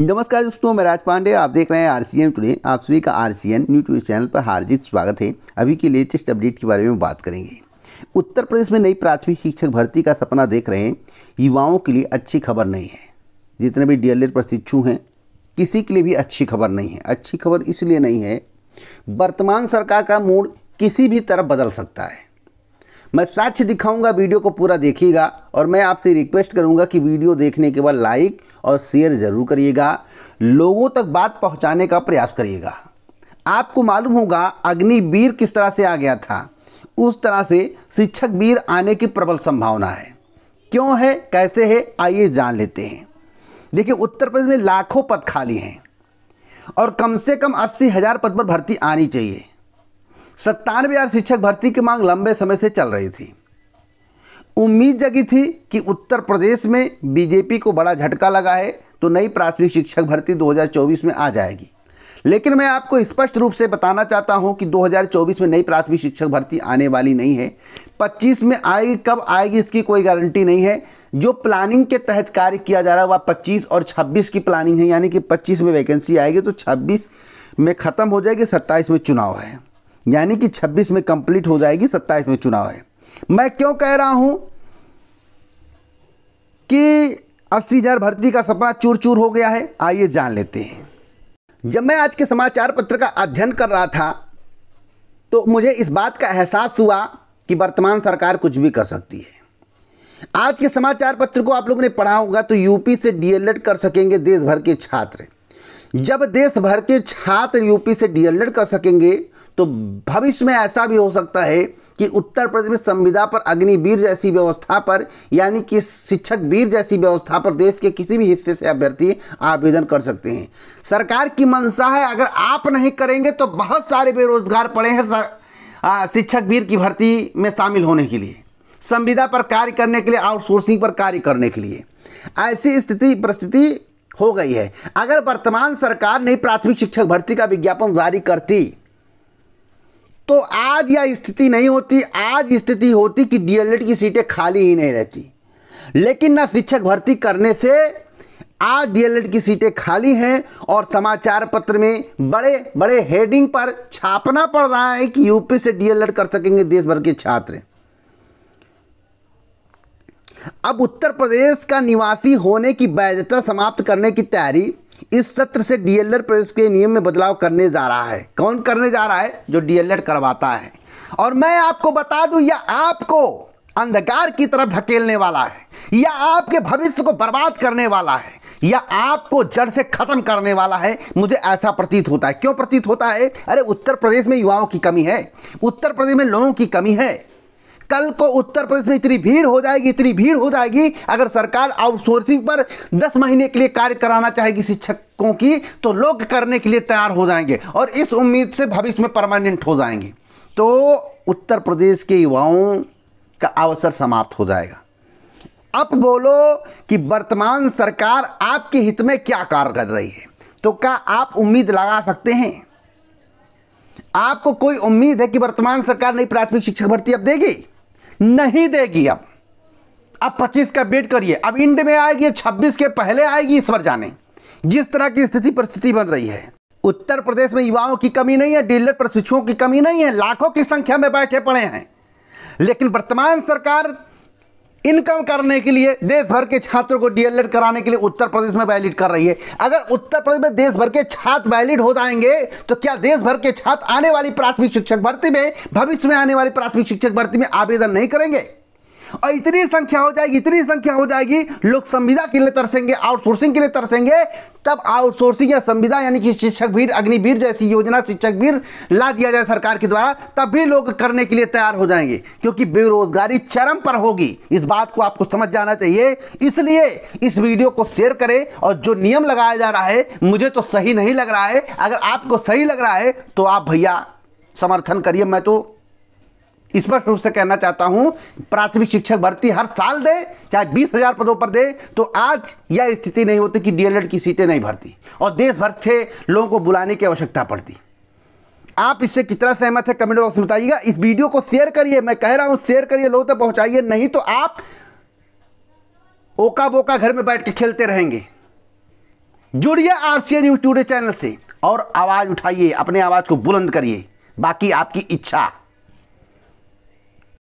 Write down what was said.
नमस्कार दोस्तों मैं राज पांडे आप देख रहे हैं आर सी एन टुडे आप सभी का आर सी एन न्यूट्यूब चैनल पर हार्दिक स्वागत है अभी की लेटेस्ट अपडेट के बारे में बात करेंगे उत्तर प्रदेश में नई प्राथमिक शिक्षक भर्ती का सपना देख रहे युवाओं के लिए अच्छी खबर नहीं है जितने भी डी एल एड प्रशिक्षु हैं किसी के लिए भी अच्छी खबर नहीं है अच्छी खबर इसलिए नहीं है वर्तमान सरकार का मूड किसी भी तरफ बदल सकता है मैं साक्ष्य दिखाऊंगा वीडियो को पूरा देखिएगा और मैं आपसे रिक्वेस्ट करूंगा कि वीडियो देखने के बाद लाइक और शेयर ज़रूर करिएगा लोगों तक बात पहुंचाने का प्रयास करिएगा आपको मालूम होगा अग्निवीर किस तरह से आ गया था उस तरह से शिक्षक वीर आने की प्रबल संभावना है क्यों है कैसे है आइए जान लेते हैं देखिए उत्तर प्रदेश में लाखों पद खाली हैं और कम से कम अस्सी हज़ार पद पर भर्ती आनी चाहिए सत्तानवे हजार शिक्षक भर्ती की मांग लंबे समय से चल रही थी उम्मीद जगी थी कि उत्तर प्रदेश में बीजेपी को बड़ा झटका लगा है तो नई प्राथमिक शिक्षक भर्ती 2024 में आ जाएगी लेकिन मैं आपको स्पष्ट रूप से बताना चाहता हूं कि 2024 में नई प्राथमिक शिक्षक भर्ती आने वाली नहीं है 25 में आएगी कब आएगी इसकी कोई गारंटी नहीं है जो प्लानिंग के तहत कार्य किया जा रहा है वह पच्चीस और छब्बीस की प्लानिंग है यानी कि पच्चीस में वैकेंसी आएगी तो छब्बीस में ख़त्म हो जाएगी सत्ताईस में चुनाव है यानी कि 26 में कंप्लीट हो जाएगी 27 में चुनाव है मैं क्यों कह रहा हूं कि अस्सी हजार भर्ती का सपना चूर चूर हो गया है आइए जान लेते हैं जब मैं आज के समाचार पत्र का अध्ययन कर रहा था तो मुझे इस बात का एहसास हुआ कि वर्तमान सरकार कुछ भी कर सकती है आज के समाचार पत्र को आप लोगों ने पढ़ा होगा तो यूपी से डीएलएड कर सकेंगे देश भर के छात्र जब देश भर के छात्र यूपी से डीएलएड कर सकेंगे तो भविष्य में ऐसा भी हो सकता है कि उत्तर प्रदेश में संविदा पर अग्निवीर जैसी व्यवस्था पर यानी कि शिक्षक वीर जैसी व्यवस्था पर देश के किसी भी हिस्से से अभ्यर्थी आवेदन कर सकते हैं सरकार की मंशा है अगर आप नहीं करेंगे तो बहुत सारे बेरोजगार पड़े हैं शिक्षक वीर की भर्ती में शामिल होने के लिए संविदा पर कार्य करने के लिए आउटसोर्सिंग पर कार्य करने के लिए ऐसी स्थिति परिस्थिति हो गई है अगर वर्तमान सरकार नहीं प्राथमिक शिक्षक भर्ती का विज्ञापन जारी करती तो आज यह स्थिति नहीं होती आज स्थिति होती कि डीएलएड की सीटें खाली ही नहीं रहती लेकिन ना शिक्षक भर्ती करने से आज डीएलएड की सीटें खाली हैं और समाचार पत्र में बड़े बड़े हेडिंग पर छापना पड़ रहा है कि यूपी से डीएलएड कर सकेंगे देश भर के छात्र अब उत्तर प्रदेश का निवासी होने की वैधता समाप्त करने की तैयारी इस सत्र से डीएलएड प्रवेश के नियम में बदलाव करने जा रहा है कौन करने जा रहा है जो डीएलएड करवाता है और मैं आपको बता दूं यह आपको अंधकार की तरफ ढकेलने वाला है यह आपके भविष्य को बर्बाद करने वाला है या आपको जड़ से खत्म करने वाला है मुझे ऐसा प्रतीत होता है क्यों प्रतीत होता है अरे उत्तर प्रदेश में युवाओं की कमी है उत्तर प्रदेश में लोगों की कमी है कल को उत्तर प्रदेश में इतनी भीड़ हो जाएगी इतनी भीड़ हो जाएगी अगर सरकार आउटसोर्सिंग पर दस महीने के लिए कार्य कराना चाहेगी शिक्षकों की तो लोग करने के लिए तैयार हो जाएंगे और इस उम्मीद से भविष्य में परमानेंट हो जाएंगे तो उत्तर प्रदेश के युवाओं का अवसर समाप्त हो जाएगा अब बोलो कि वर्तमान सरकार आपके हित में क्या कार्य कर रही है तो क्या आप उम्मीद लगा सकते हैं आपको कोई उम्मीद है कि वर्तमान सरकार नई प्राथमिक शिक्षक भर्ती अब देगी नहीं देगी अब अब 25 का वेट करिए अब इंड में आएगी 26 के पहले आएगी इस पर जाने जिस तरह की स्थिति परिस्थिति बन रही है उत्तर प्रदेश में युवाओं की कमी नहीं है डीलर प्रशिक्षुओं की कमी नहीं है लाखों की संख्या में बैठे पड़े हैं लेकिन वर्तमान सरकार इनकम करने के लिए देश भर के छात्रों को डीएलएड कराने के लिए उत्तर प्रदेश में वैलिड कर रही है अगर उत्तर प्रदेश में देश भर के छात्र वैलिड हो जाएंगे तो क्या देश भर के छात्र आने वाली प्राथमिक शिक्षक भर्ती में भविष्य में आने वाली प्राथमिक शिक्षक भर्ती में आवेदन नहीं करेंगे और इतनी संख्या हो जाएगी इतनी संख्या हो जाएगी लोग संविदा के लिए तरसेंगे आउटसोर्सिंग के लिए तरसेंगे तब आउटसोर्सिंग या संविदा यानी कि शिक्षक भीर अग्निवीर जैसी योजना शिक्षक भीर ला दिया जाए सरकार के द्वारा तब भी लोग करने के लिए तैयार हो जाएंगे क्योंकि बेरोजगारी चरम पर होगी इस बात को आपको समझ जाना चाहिए इसलिए इस वीडियो को शेयर करें और जो नियम लगाया जा रहा है मुझे तो सही नहीं लग रहा है अगर आपको सही लग रहा है तो आप भैया समर्थन करिए मैं तो स्पष्ट रूप से कहना चाहता हूं प्राथमिक शिक्षक भर्ती हर साल दे चाहे बीस हजार पदों पर दे तो आज यह स्थिति नहीं होती कि डीएलएड की सीटें नहीं भरती और देश भर से लोगों को बुलाने की आवश्यकता पड़ती आप इससे कितना सहमत है कमेंट बॉक्स में बताइएगा इस वीडियो को शेयर करिए मैं कह रहा हूं शेयर करिए लोगों तक पहुंचाइए नहीं तो आप ओका बोका घर में बैठ के खेलते रहेंगे जुड़िए R C news today channel से और आवाज़ उठाइए अपने आवाज़ को बुलंद करिए बाकी आपकी इच्छा